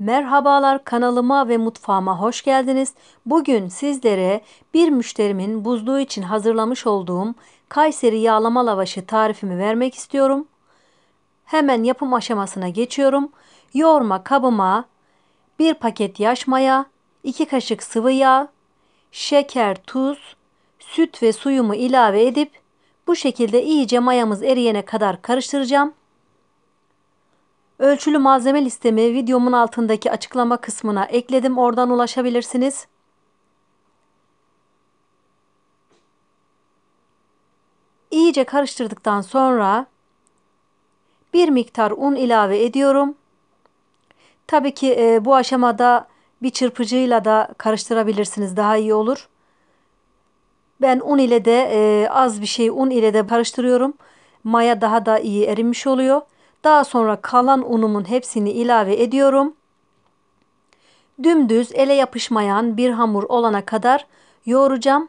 Merhabalar kanalıma ve mutfağıma hoş geldiniz. Bugün sizlere bir müşterimin buzluğu için hazırlamış olduğum Kayseri yağlama lavaşı tarifimi vermek istiyorum. Hemen yapım aşamasına geçiyorum. Yoğurma kabıma 1 paket yaş maya, 2 kaşık sıvı yağ, şeker, tuz, süt ve suyumu ilave edip bu şekilde iyice mayamız eriyene kadar karıştıracağım. Ölçülü malzeme listemi videomun altındaki açıklama kısmına ekledim. Oradan ulaşabilirsiniz. İyice karıştırdıktan sonra bir miktar un ilave ediyorum. Tabii ki e, bu aşamada bir çırpıcıyla da karıştırabilirsiniz. Daha iyi olur. Ben un ile de e, az bir şey un ile de karıştırıyorum. Maya daha da iyi erimiş oluyor. Daha sonra kalan unumun hepsini ilave ediyorum. Dümdüz ele yapışmayan bir hamur olana kadar yoğuracağım.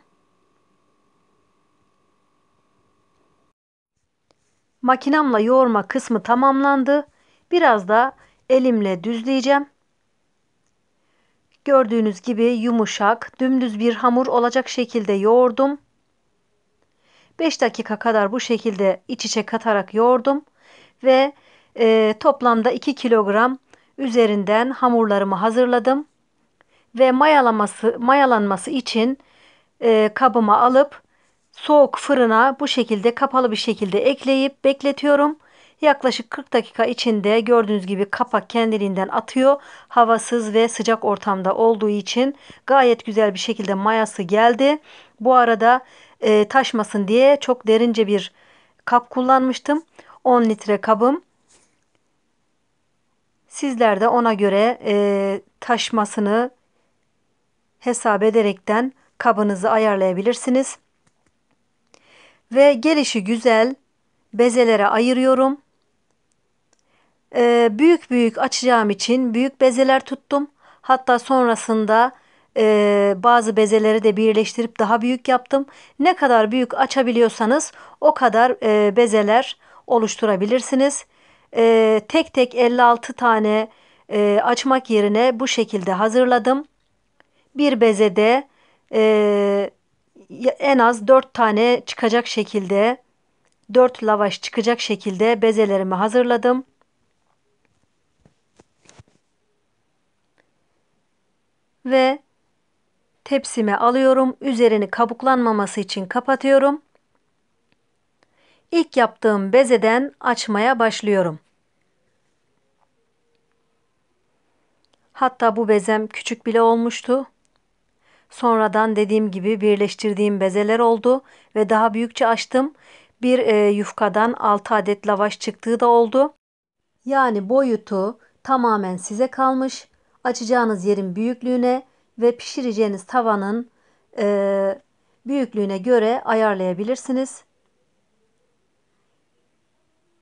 Makinamla yoğurma kısmı tamamlandı. Biraz da elimle düzleyeceğim. Gördüğünüz gibi yumuşak, dümdüz bir hamur olacak şekilde yoğurdum. 5 dakika kadar bu şekilde iç içe katarak yoğurdum ve e, toplamda 2 kilogram üzerinden hamurlarımı hazırladım. Ve mayalaması, mayalanması için e, kabıma alıp soğuk fırına bu şekilde kapalı bir şekilde ekleyip bekletiyorum. Yaklaşık 40 dakika içinde gördüğünüz gibi kapak kendiliğinden atıyor. Havasız ve sıcak ortamda olduğu için gayet güzel bir şekilde mayası geldi. Bu arada e, taşmasın diye çok derince bir kap kullanmıştım. 10 litre kabım. Sizler de ona göre e, taşmasını hesap ederekten kabınızı ayarlayabilirsiniz. Ve gelişi güzel bezelere ayırıyorum. E, büyük büyük açacağım için büyük bezeler tuttum. Hatta sonrasında e, bazı bezeleri de birleştirip daha büyük yaptım. Ne kadar büyük açabiliyorsanız o kadar e, bezeler oluşturabilirsiniz. E, tek tek 56 tane e, açmak yerine bu şekilde hazırladım. Bir bezede e, en az 4 tane çıkacak şekilde 4 lavaş çıkacak şekilde bezelerimi hazırladım. Ve tepsime alıyorum. Üzerini kabuklanmaması için kapatıyorum ilk yaptığım bezeden açmaya başlıyorum. Hatta bu bezem küçük bile olmuştu. Sonradan dediğim gibi birleştirdiğim bezeler oldu ve daha büyükçe açtım. Bir e, yufkadan 6 adet lavaş çıktığı da oldu. Yani boyutu tamamen size kalmış. Açacağınız yerin büyüklüğüne ve pişireceğiniz tavanın e, büyüklüğüne göre ayarlayabilirsiniz.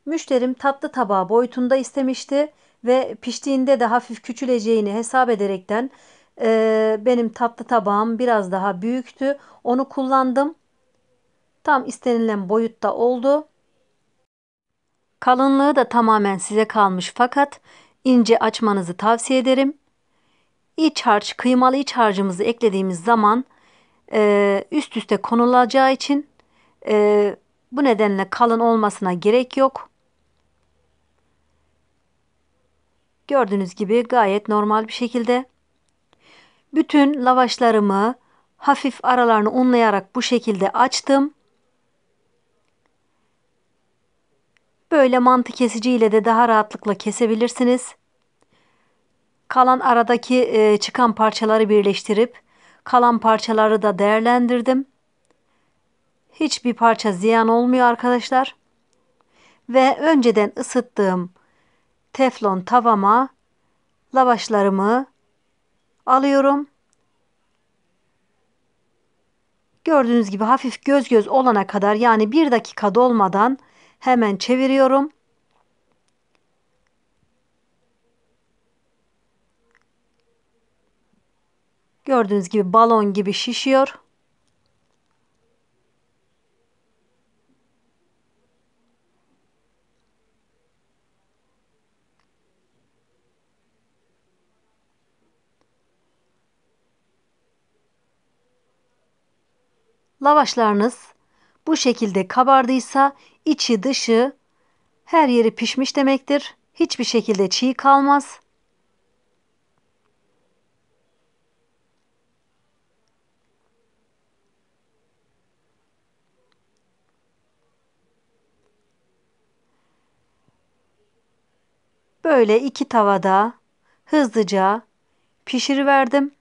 Müşterim tatlı tabağı boyutunda istemişti ve piştiğinde de hafif küçüleceğini hesap ederekten e, benim tatlı tabağım biraz daha büyüktü. Onu kullandım. Tam istenilen boyutta oldu. Kalınlığı da tamamen size kalmış fakat ince açmanızı tavsiye ederim. İç harç, kıymalı iç harcımızı eklediğimiz zaman e, üst üste konulacağı için e, bu nedenle kalın olmasına gerek yok. Gördüğünüz gibi gayet normal bir şekilde. Bütün lavaşlarımı hafif aralarını unlayarak bu şekilde açtım. Böyle mantı kesici ile de daha rahatlıkla kesebilirsiniz. Kalan aradaki e, çıkan parçaları birleştirip kalan parçaları da değerlendirdim. Hiçbir parça ziyan olmuyor arkadaşlar. Ve önceden ısıttığım teflon tavama lavaşlarımı alıyorum. Gördüğünüz gibi hafif göz göz olana kadar yani bir dakika dolmadan hemen çeviriyorum. Gördüğünüz gibi balon gibi şişiyor. Lavaşlarınız bu şekilde kabardıysa içi dışı her yeri pişmiş demektir. Hiçbir şekilde çiğ kalmaz. Böyle iki tavada hızlıca pişiriverdim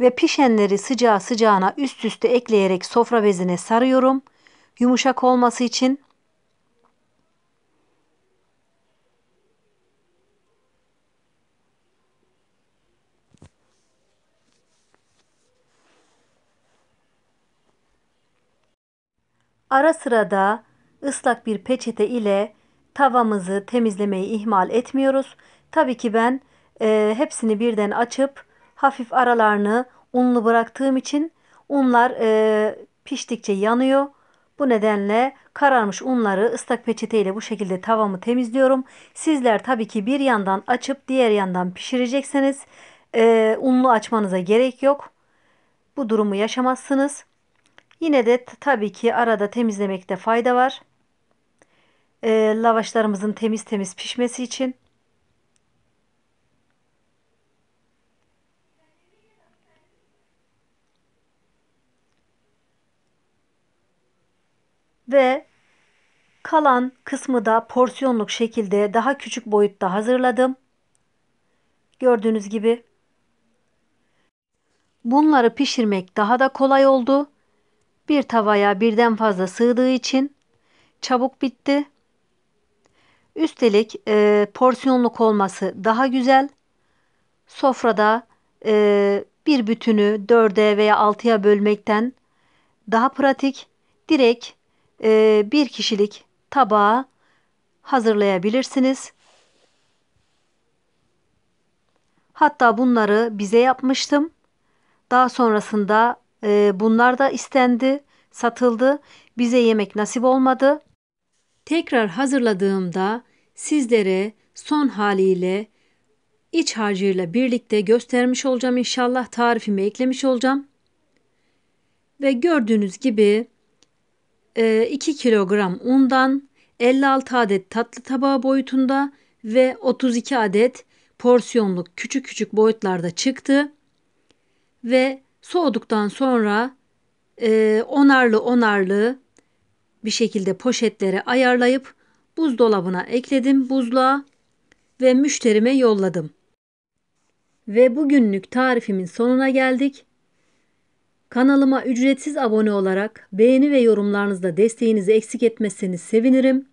ve pişenleri sıcağı sıcağına üst üste ekleyerek sofra bezine sarıyorum. Yumuşak olması için Ara sıra da ıslak bir peçete ile tavamızı temizlemeyi ihmal etmiyoruz. Tabii ki ben e, hepsini birden açıp hafif aralarını unlu bıraktığım için unlar e, piştikçe yanıyor. Bu nedenle kararmış unları ıslak peçeteyle bu şekilde tavamı temizliyorum. Sizler tabii ki bir yandan açıp diğer yandan pişirecekseniz e, unlu açmanıza gerek yok. Bu durumu yaşamazsınız. Yine de tabii ki arada temizlemekte fayda var. E, lavaşlarımızın temiz temiz pişmesi için. ve kalan kısmı da porsiyonluk şekilde daha küçük boyutta hazırladım. Gördüğünüz gibi bunları pişirmek daha da kolay oldu. Bir tavaya birden fazla sığdığı için çabuk bitti. Üstelik e, porsiyonluk olması daha güzel. Sofrada e, bir bütünü 4'e veya altıya bölmekten daha pratik. Direkt e, bir kişilik tabağı hazırlayabilirsiniz. Hatta bunları bize yapmıştım. Daha sonrasında e, bunlar da istendi, satıldı. Bize yemek nasip olmadı. Tekrar hazırladığımda sizlere son haliyle iç harcıyla birlikte göstermiş olacağım. inşallah tarifimi eklemiş olacağım. Ve gördüğünüz gibi 2 ee, kilogram undan 56 adet tatlı tabağı boyutunda ve 32 adet porsiyonluk küçük küçük boyutlarda çıktı. Ve soğuduktan sonra e, onarlı onarlı bir şekilde poşetlere ayarlayıp buzdolabına ekledim buzluğa ve müşterime yolladım. Ve bugünlük tarifimin sonuna geldik. Kanalıma ücretsiz abone olarak beğeni ve yorumlarınızla desteğinizi eksik etmezseniz sevinirim.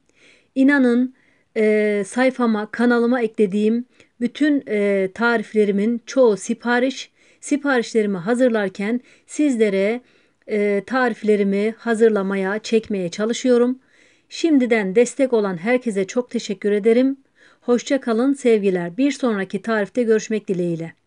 İnanın e, sayfama, kanalıma eklediğim bütün e, tariflerimin çoğu sipariş. Siparişlerimi hazırlarken sizlere e, tariflerimi hazırlamaya, çekmeye çalışıyorum. Şimdiden destek olan herkese çok teşekkür ederim. Hoşçakalın sevgiler. Bir sonraki tarifte görüşmek dileğiyle.